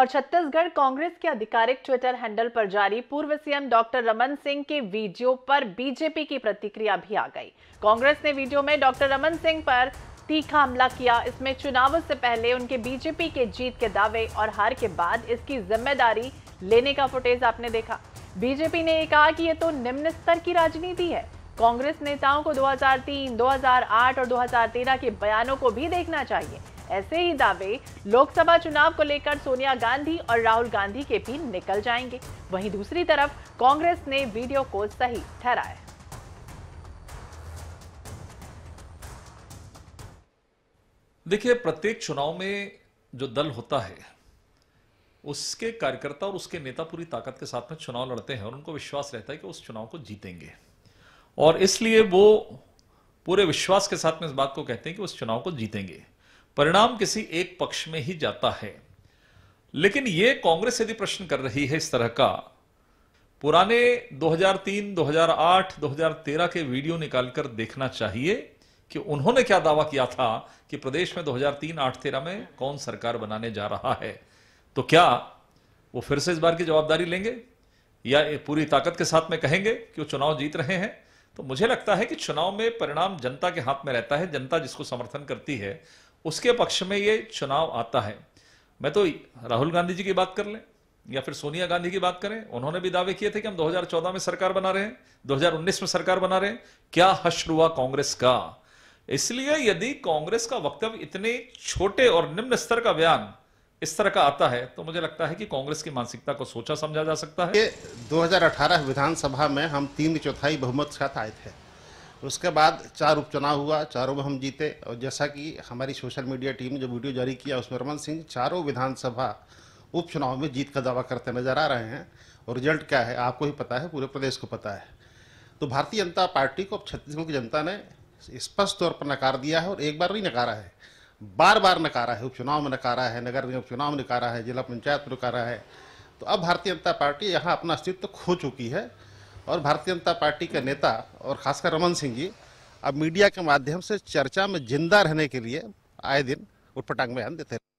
और छत्तीसगढ़ कांग्रेस के आधिकारिक ट्विटर हैंडल पर जारी पूर्व सीएम डॉक्टर रमन सिंह के वीडियो पर बीजेपी की प्रतिक्रिया भी आ गई कांग्रेस ने वीडियो में डॉक्टर रमन सिंह पर तीखा हमला किया इसमें चुनाव से पहले उनके बीजेपी के जीत के दावे और हार के बाद इसकी जिम्मेदारी लेने का फुटेज आपने देखा बीजेपी ने कहा कि ये तो निम्न स्तर की राजनीति है कांग्रेस नेताओं को 2003, 2008 और 2013 के बयानों को भी देखना चाहिए ऐसे ही दावे लोकसभा चुनाव को लेकर सोनिया गांधी और राहुल गांधी के भी निकल जाएंगे वहीं दूसरी तरफ कांग्रेस ने वीडियो को सही ठहराया देखिए प्रत्येक चुनाव में जो दल होता है उसके कार्यकर्ता और उसके नेता पूरी ताकत के साथ में चुनाव लड़ते हैं और उनको विश्वास रहता है कि उस चुनाव को जीतेंगे और इसलिए वो पूरे विश्वास के साथ में इस बात को कहते हैं कि उस चुनाव को जीतेंगे परिणाम किसी एक पक्ष में ही जाता है लेकिन ये कांग्रेस यदि प्रश्न कर रही है इस तरह का पुराने 2003, 2008, 2013 के वीडियो निकालकर देखना चाहिए कि उन्होंने क्या दावा किया था कि प्रदेश में 2003, 8, 13 में कौन सरकार बनाने जा रहा है तो क्या वो फिर से इस बार की जवाबदारी लेंगे या पूरी ताकत के साथ में कहेंगे कि वो चुनाव जीत रहे हैं तो मुझे लगता है कि चुनाव में परिणाम जनता के हाथ में रहता है जनता जिसको समर्थन करती है उसके पक्ष में ये चुनाव आता है मैं तो राहुल गांधी जी की बात कर लें या फिर सोनिया गांधी की बात करें उन्होंने भी दावे किए थे कि हम 2014 में सरकार बना रहे हैं 2019 में सरकार बना रहे हैं क्या हश्र हुआ कांग्रेस का इसलिए यदि कांग्रेस का वक्तव्य इतने छोटे और निम्न स्तर का बयान इस तरह का आता है तो मुझे लगता है कि कांग्रेस की मानसिकता को सोचा समझा जा सकता है दो हजार विधानसभा में हम तीन चौथाई बहुमत के साथ आए थे उसके बाद चार उपचुनाव हुआ चारों में हम जीते और जैसा कि हमारी सोशल मीडिया टीम ने जो वीडियो जारी किया उसमें रमन सिंह चारों विधानसभा उपचुनाव में जीत का दावा करते नजर आ रहे हैं और रिजल्ट क्या है आपको ही पता है पूरे प्रदेश को पता है तो भारतीय जनता पार्टी को छत्तीसगढ़ की जनता ने स्पष्ट तौर पर नकार दिया है और एक बार नहीं नकारा है बार बार नकारा है उपचुनाव में नकारा है नगर निगम उपचुनाव में नकारा है जिला पंचायत में नकारा है तो अब भारतीय जनता पार्टी यहाँ अपना अस्तित्व खो चुकी है और भारतीय जनता पार्टी के नेता और खासकर रमन सिंह जी अब मीडिया के माध्यम से चर्चा में जिंदा रहने के लिए आए दिन उठपटांग बयान देते रहे